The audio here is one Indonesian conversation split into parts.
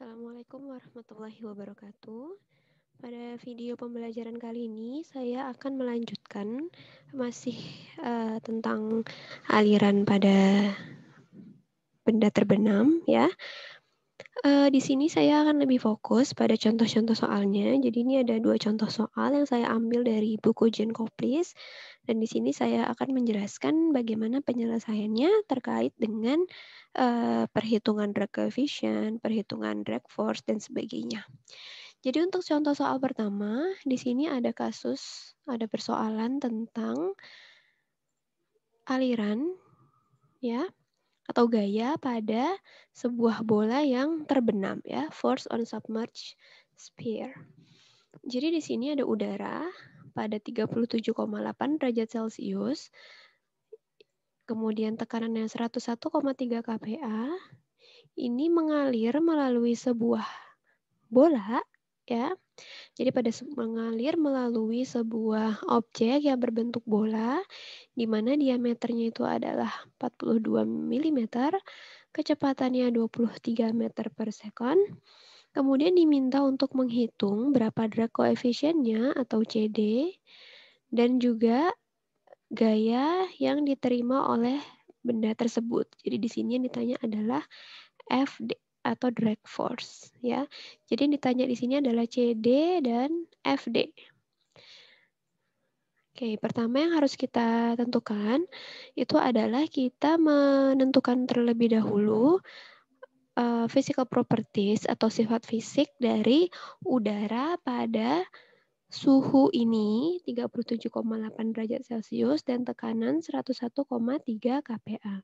Assalamualaikum warahmatullahi wabarakatuh. Pada video pembelajaran kali ini saya akan melanjutkan masih uh, tentang aliran pada benda terbenam ya. Uh, di sini saya akan lebih fokus pada contoh-contoh soalnya. Jadi ini ada dua contoh soal yang saya ambil dari buku Jane Koplis. Dan di sini saya akan menjelaskan bagaimana penyelesaiannya terkait dengan uh, perhitungan drag coefficient, perhitungan drag force, dan sebagainya. Jadi untuk contoh soal pertama, di sini ada kasus, ada persoalan tentang aliran, ya, atau gaya pada sebuah bola yang terbenam ya, force on submerged sphere. Jadi di sini ada udara pada 37,8 derajat Celcius, kemudian tekanan yang 101,3 kPa, ini mengalir melalui sebuah bola ya. Jadi pada mengalir melalui sebuah objek yang berbentuk bola di mana diameternya itu adalah 42 mm, kecepatannya 23 meter per second. Kemudian diminta untuk menghitung berapa drag koefisiennya atau CD dan juga gaya yang diterima oleh benda tersebut. Jadi di sini yang ditanya adalah FD atau drag force ya. Jadi yang ditanya di sini adalah CD dan FD. Oke, pertama yang harus kita tentukan itu adalah kita menentukan terlebih dahulu eh, physical properties atau sifat fisik dari udara pada suhu ini 37,8 derajat Celcius dan tekanan 101,3 kPa.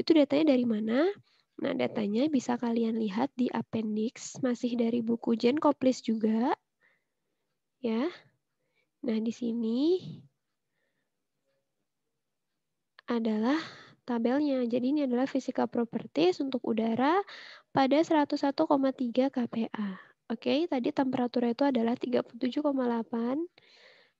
Itu datanya dari mana? Nah, datanya bisa kalian lihat di appendix, masih dari buku Jen Koplis juga. Ya. Nah, di sini adalah tabelnya. Jadi ini adalah fisika properties untuk udara pada 101,3 kPa. Oke, tadi temperatur itu adalah 37,8.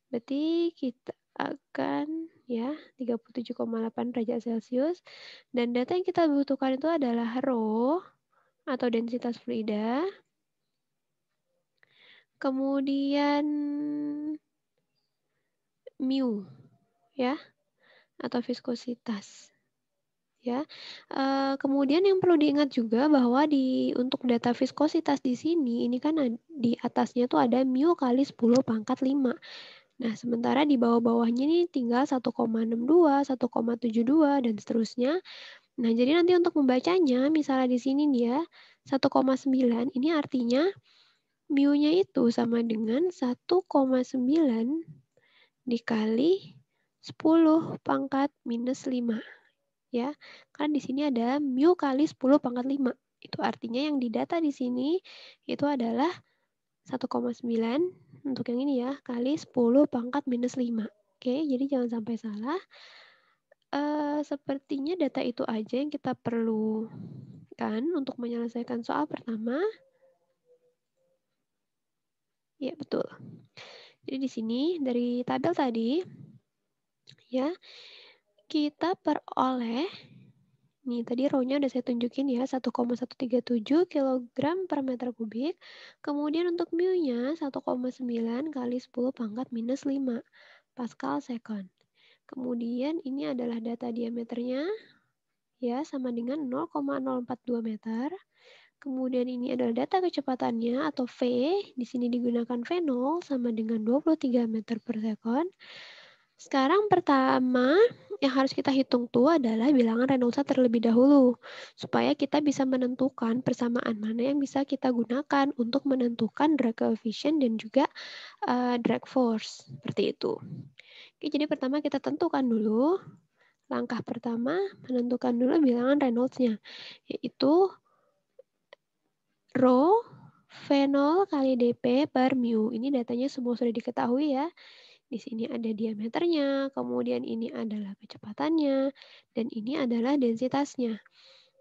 Berarti kita akan ya 37,8 derajat Celcius dan data yang kita butuhkan itu adalah rho atau densitas fluida. Kemudian mu ya atau viskositas ya. E, kemudian yang perlu diingat juga bahwa di untuk data viskositas di sini ini kan di atasnya tuh ada mu kali 10 pangkat 5. Nah, sementara di bawah-bawahnya ini tinggal 1,62, 1,72, dan seterusnya. Nah, jadi nanti untuk membacanya, misalnya di sini dia ya, 1,9, ini artinya mu-nya itu sama dengan 1,9 dikali 10 pangkat minus 5. Ya, karena di sini ada mu kali 10 pangkat 5. Itu artinya yang didata di sini itu adalah 1,9 untuk yang ini ya, kali 10 pangkat minus 5. Oke, jadi jangan sampai salah. Uh, sepertinya data itu aja yang kita perlu kan untuk menyelesaikan soal pertama. Ya, betul. Jadi di sini dari tabel tadi, ya, kita peroleh Nih, tadi rho-nya udah saya tunjukin ya, 1,137 kg per meter kubik. Kemudian untuk mu-nya 1,9 kali 10 pangkat minus 5 Pascal second. Kemudian ini adalah data diameternya, ya sama dengan 0,042 meter. Kemudian ini adalah data kecepatannya atau V, di sini digunakan V0 sama dengan 23 meter per second. Sekarang pertama yang harus kita hitung tuh adalah bilangan Reynolds terlebih dahulu supaya kita bisa menentukan persamaan mana yang bisa kita gunakan untuk menentukan drag coefficient dan juga uh, drag force seperti itu. Oke, jadi pertama kita tentukan dulu langkah pertama menentukan dulu bilangan Reynolds-nya yaitu rho V0 kali dp per mu. Ini datanya semua sudah diketahui ya. Di sini ada diameternya, kemudian ini adalah kecepatannya, dan ini adalah densitasnya.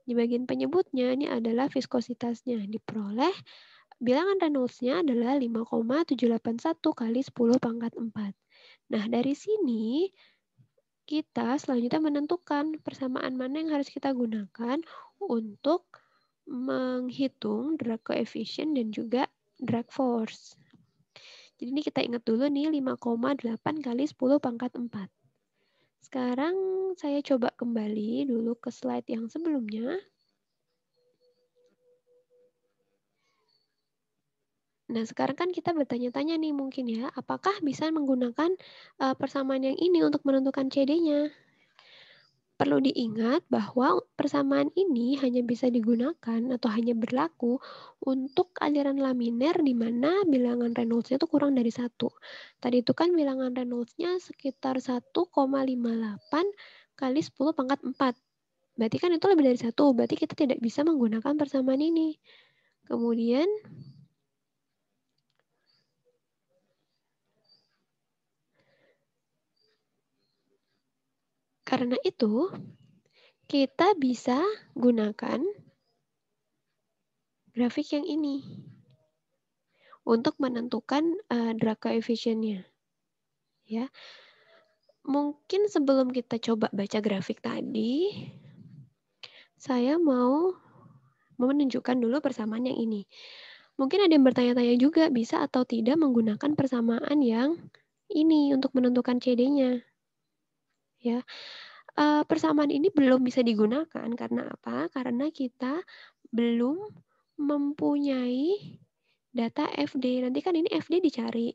Di bagian penyebutnya ini adalah viskositasnya. Diperoleh bilangan Reynolds-nya adalah 5,781 kali 10 pangkat 4. Nah, dari sini kita selanjutnya menentukan persamaan mana yang harus kita gunakan untuk menghitung drag coefficient dan juga drag force. Jadi ini kita ingat dulu nih 5,8 kali 10 pangkat 4. Sekarang saya coba kembali dulu ke slide yang sebelumnya. Nah, sekarang kan kita bertanya-tanya nih mungkin ya, apakah bisa menggunakan eh, persamaan yang ini untuk menentukan CD-nya? perlu diingat bahwa persamaan ini hanya bisa digunakan atau hanya berlaku untuk aliran laminar di mana bilangan Reynolds-nya itu kurang dari satu. Tadi itu kan bilangan Reynolds-nya sekitar 1,58 kali 10 pangkat 4. Berarti kan itu lebih dari satu, berarti kita tidak bisa menggunakan persamaan ini. Kemudian Karena itu, kita bisa gunakan grafik yang ini untuk menentukan uh, eh, drag coefficient-nya. Ya. Mungkin sebelum kita coba baca grafik tadi, saya mau menunjukkan dulu persamaan yang ini. Mungkin ada yang bertanya-tanya juga bisa atau tidak menggunakan persamaan yang ini untuk menentukan CD-nya ya uh, persamaan ini belum bisa digunakan karena apa? Karena kita belum mempunyai data FD. Nanti kan ini FD dicari,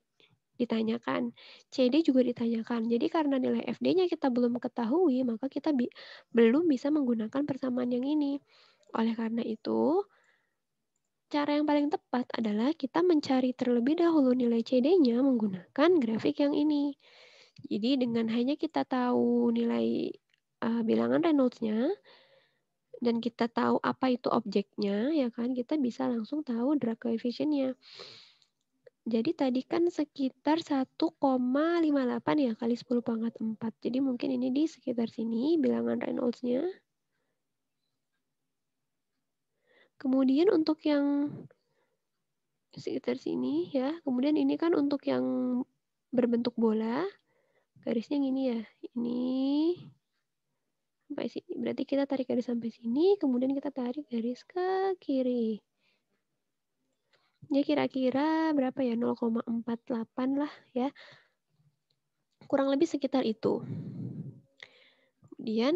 ditanyakan. CD juga ditanyakan. Jadi karena nilai FD-nya kita belum ketahui, maka kita bi belum bisa menggunakan persamaan yang ini. Oleh karena itu, cara yang paling tepat adalah kita mencari terlebih dahulu nilai CD-nya menggunakan grafik yang ini. Jadi dengan hanya kita tahu nilai uh, bilangan Reynolds-nya dan kita tahu apa itu objeknya, ya kan kita bisa langsung tahu drag coefficient-nya. Jadi tadi kan sekitar 1,58 ya kali 10 pangkat 4. Jadi mungkin ini di sekitar sini bilangan Reynolds-nya. Kemudian untuk yang sekitar sini ya. Kemudian ini kan untuk yang berbentuk bola garisnya gini ya ini sampai sini berarti kita tarik garis sampai sini kemudian kita tarik garis ke kiri ya kira-kira berapa ya 0,48 lah ya kurang lebih sekitar itu kemudian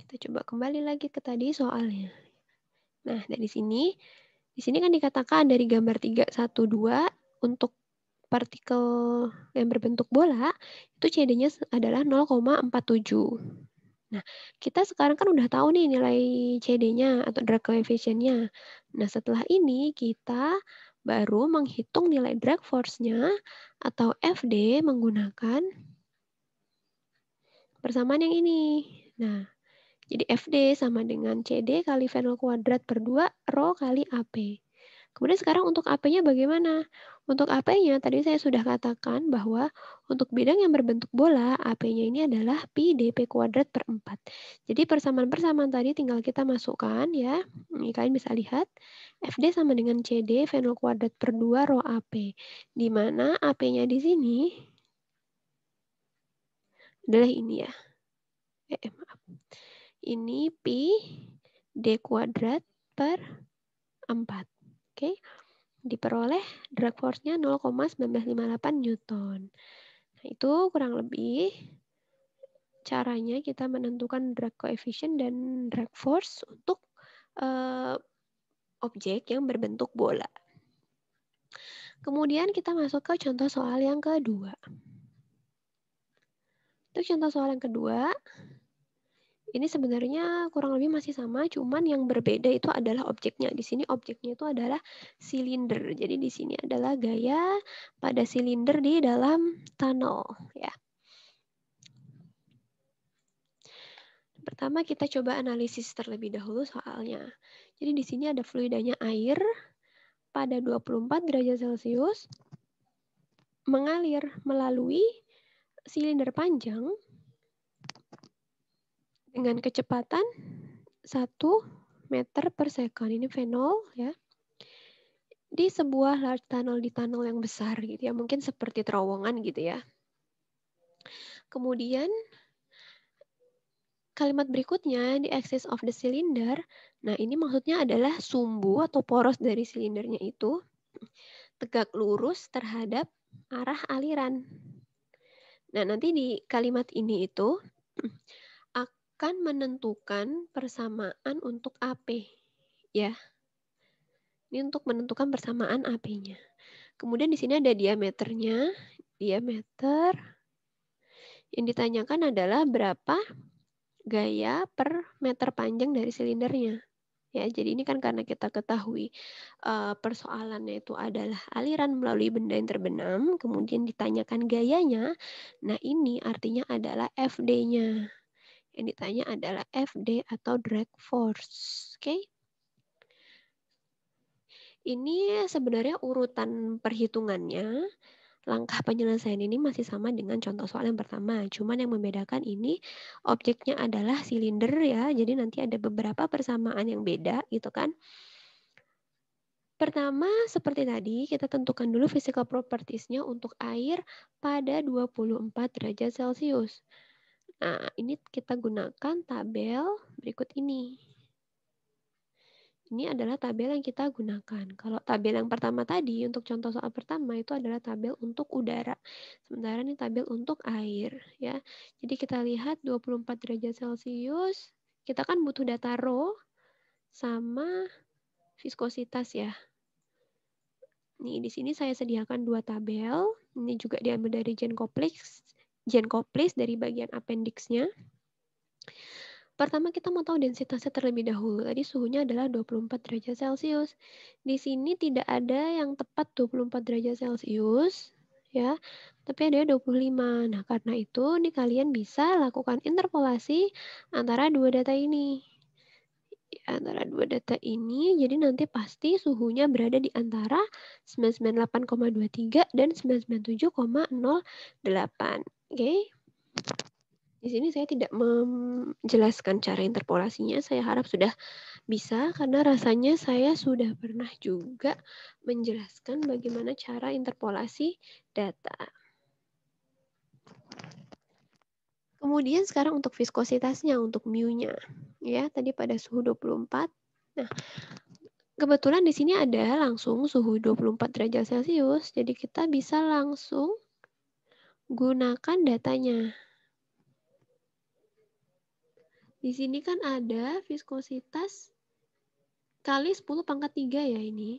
kita coba kembali lagi ke tadi soalnya nah dari sini di sini kan dikatakan dari gambar 312 untuk partikel yang berbentuk bola itu CD-nya adalah 0,47. Nah, kita sekarang kan udah tahu nih nilai CD-nya atau drag coefficient-nya. Nah, setelah ini kita baru menghitung nilai drag force-nya atau FD menggunakan persamaan yang ini. Nah, jadi FD sama dengan CD kali V0 kuadrat per 2, Rho kali AP. Kemudian sekarang untuk AP-nya bagaimana? Untuk AP-nya tadi saya sudah katakan bahwa untuk bidang yang berbentuk bola, AP-nya ini adalah pi dp kuadrat per 4. Jadi persamaan-persamaan tadi tinggal kita masukkan ya. Ini hmm, kalian bisa lihat FD sama dengan CD V0 kuadrat per 2 rho AP. Di mana AP-nya di sini adalah ini ya. Eh, eh maaf. Ini pi D kuadrat per 4. Oke. Diperoleh drag force-nya 0,1958 Newton. Nah, itu kurang lebih caranya kita menentukan drag coefficient dan drag force untuk uh, objek yang berbentuk bola. Kemudian kita masuk ke contoh soal yang kedua. Untuk contoh soal yang kedua, ini sebenarnya kurang lebih masih sama, cuman yang berbeda itu adalah objeknya. Di sini objeknya itu adalah silinder. Jadi di sini adalah gaya pada silinder di dalam tunnel, ya. Pertama kita coba analisis terlebih dahulu soalnya. Jadi di sini ada fluidanya air pada 24 derajat Celcius mengalir melalui silinder panjang dengan kecepatan 1 meter per second. Ini fenol ya. Di sebuah large tunnel di tunnel yang besar gitu ya, mungkin seperti terowongan gitu ya. Kemudian kalimat berikutnya di axis of the cylinder. Nah, ini maksudnya adalah sumbu atau poros dari silindernya itu tegak lurus terhadap arah aliran. Nah, nanti di kalimat ini itu akan menentukan persamaan untuk AP, ya. Ini untuk menentukan persamaan AP-nya. Kemudian di sini ada diameternya, diameter. Yang ditanyakan adalah berapa gaya per meter panjang dari silindernya. Ya, jadi ini kan karena kita ketahui uh, persoalannya itu adalah aliran melalui benda yang terbenam, kemudian ditanyakan gayanya. Nah, ini artinya adalah FD-nya. Yang ditanya adalah FD atau drag force. Oke. Okay? Ini sebenarnya urutan perhitungannya langkah penyelesaian ini masih sama dengan contoh soal yang pertama. Cuman yang membedakan ini objeknya adalah silinder ya. Jadi nanti ada beberapa persamaan yang beda gitu kan. Pertama, seperti tadi, kita tentukan dulu physical properties-nya untuk air pada 24 derajat Celcius. Nah, ini kita gunakan tabel berikut ini. Ini adalah tabel yang kita gunakan. Kalau tabel yang pertama tadi, untuk contoh soal pertama, itu adalah tabel untuk udara. Sementara ini tabel untuk air. ya. Jadi kita lihat 24 derajat Celcius, kita kan butuh data Rho sama viskositas ya. Nih, di sini saya sediakan dua tabel. Ini juga diambil dari Kompleks please dari bagian appendixnya. Pertama kita mau tahu densitasnya terlebih dahulu. Tadi suhunya adalah 24 derajat Celcius. Di sini tidak ada yang tepat 24 derajat Celcius ya. Tapi ada 25. Nah, karena itu nih kalian bisa lakukan interpolasi antara dua data ini. Antara dua data ini, jadi nanti pasti suhunya berada di antara 998,23 dan 997,08. Oke. Di sini saya tidak menjelaskan cara interpolasinya, saya harap sudah bisa karena rasanya saya sudah pernah juga menjelaskan bagaimana cara interpolasi data. Kemudian sekarang untuk viskositasnya, untuk mu-nya. Ya, tadi pada suhu 24. Nah, kebetulan di sini ada langsung suhu 24 derajat Celcius, jadi kita bisa langsung gunakan datanya. Di sini kan ada viskositas kali 10 pangkat 3 ya ini.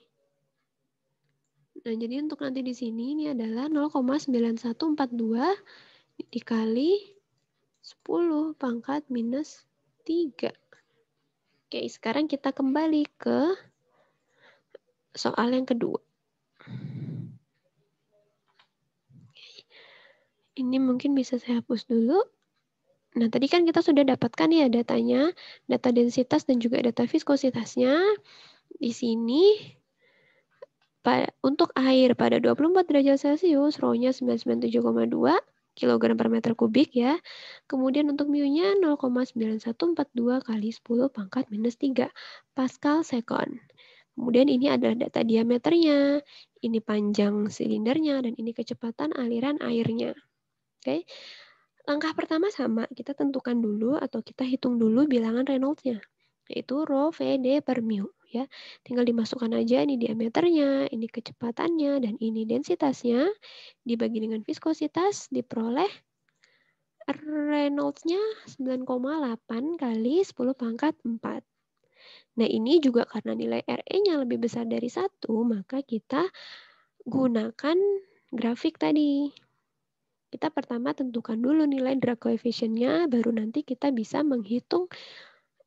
Nah, jadi untuk nanti di sini ini adalah 0,9142 dikali 10 pangkat minus 3. Oke, sekarang kita kembali ke soal yang kedua. Ini mungkin bisa saya hapus dulu. Nah, tadi kan kita sudah dapatkan ya datanya, data densitas dan juga data viskositasnya. Di sini, untuk air pada 24 derajat Celcius, rho-nya 997,2 kg per meter kubik ya. Kemudian untuk mu-nya 0,9142 kali 10 pangkat minus 3 pascal second. Kemudian ini adalah data diameternya, ini panjang silindernya, dan ini kecepatan aliran airnya. Oke. Okay? Langkah pertama sama, kita tentukan dulu atau kita hitung dulu bilangan Reynolds-nya, yaitu rho VD per mu ya. Tinggal dimasukkan aja ini diameternya, ini kecepatannya, dan ini densitasnya. Dibagi dengan viskositas, diperoleh Reynolds-nya 9,8 kali 10 pangkat 4. Nah ini juga karena nilai RE-nya lebih besar dari satu maka kita gunakan grafik tadi kita pertama tentukan dulu nilai drag coefficient-nya, baru nanti kita bisa menghitung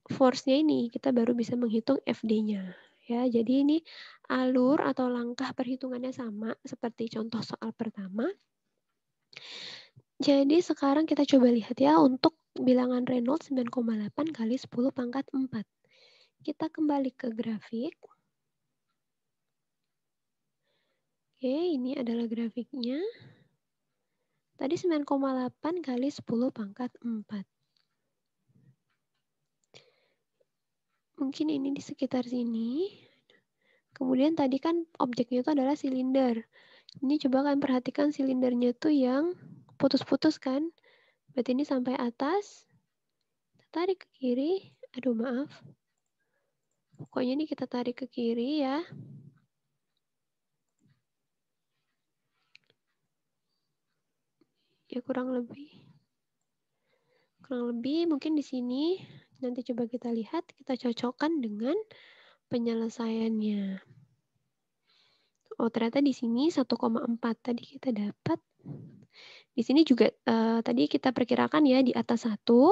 force-nya ini, kita baru bisa menghitung FD-nya. Ya, jadi ini alur atau langkah perhitungannya sama seperti contoh soal pertama. Jadi sekarang kita coba lihat ya untuk bilangan Reynolds 9,8 kali 10 pangkat 4. Kita kembali ke grafik. Oke, ini adalah grafiknya. Tadi 9,8 kali 10 pangkat 4. Mungkin ini di sekitar sini. Kemudian tadi kan objeknya itu adalah silinder. Ini coba kalian perhatikan silindernya itu yang putus-putus kan. Berarti ini sampai atas. Kita tarik ke kiri. Aduh maaf. Pokoknya ini kita tarik ke kiri ya. ya kurang lebih kurang lebih mungkin di sini nanti coba kita lihat kita cocokkan dengan penyelesaiannya. Oh, ternyata di sini 1,4 tadi kita dapat. Di sini juga eh, tadi kita perkirakan ya di atas satu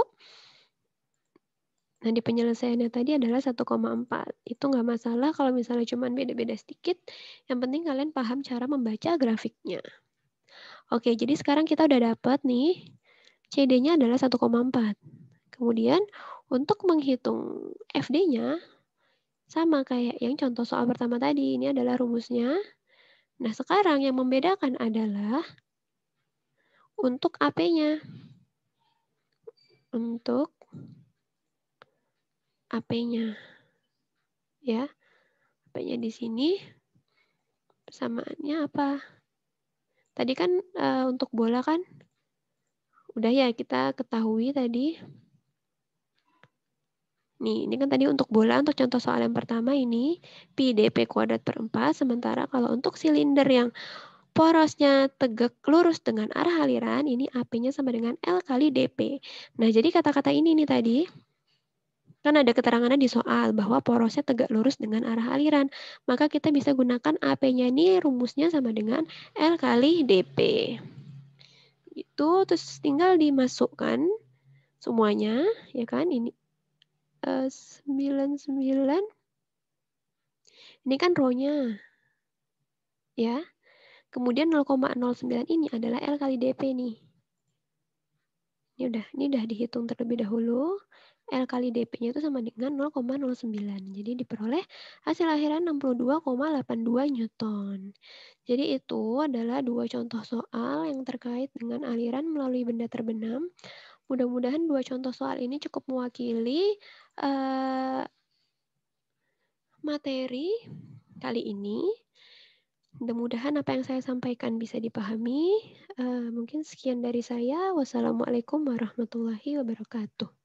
Nah, di penyelesaiannya tadi adalah 1,4. Itu nggak masalah kalau misalnya cuma beda-beda sedikit. Yang penting kalian paham cara membaca grafiknya. Oke, jadi sekarang kita udah dapat nih, CD-nya adalah 1,4. Kemudian untuk menghitung FD-nya, sama kayak yang contoh soal pertama tadi, ini adalah rumusnya. Nah, sekarang yang membedakan adalah untuk AP-nya. Untuk AP-nya. Ya. AP-nya di sini persamaannya apa? Tadi kan uh, untuk bola kan udah ya kita ketahui tadi. Nih, ini kan tadi untuk bola untuk contoh soal yang pertama ini PDP kuadrat per 4 sementara kalau untuk silinder yang porosnya tegak lurus dengan arah aliran, ini AP-nya sama dengan L kali DP. Nah, jadi kata-kata ini nih tadi, Kan ada keterangannya di soal bahwa porosnya tegak lurus dengan arah aliran. Maka kita bisa gunakan AP-nya ini rumusnya sama dengan L kali DP. Itu terus tinggal dimasukkan semuanya, ya kan? Ini uh, eh, 99 ini kan rohnya ya. Kemudian 0,09 ini adalah L kali DP nih. Ini ya udah ini udah dihitung terlebih dahulu. L kali DP-nya itu sama dengan 0,09. Jadi diperoleh hasil akhiran 62,82 Newton. Jadi itu adalah dua contoh soal yang terkait dengan aliran melalui benda terbenam. Mudah-mudahan dua contoh soal ini cukup mewakili uh, materi kali ini. Mudah-mudahan apa yang saya sampaikan bisa dipahami. Uh, mungkin sekian dari saya. Wassalamualaikum warahmatullahi wabarakatuh.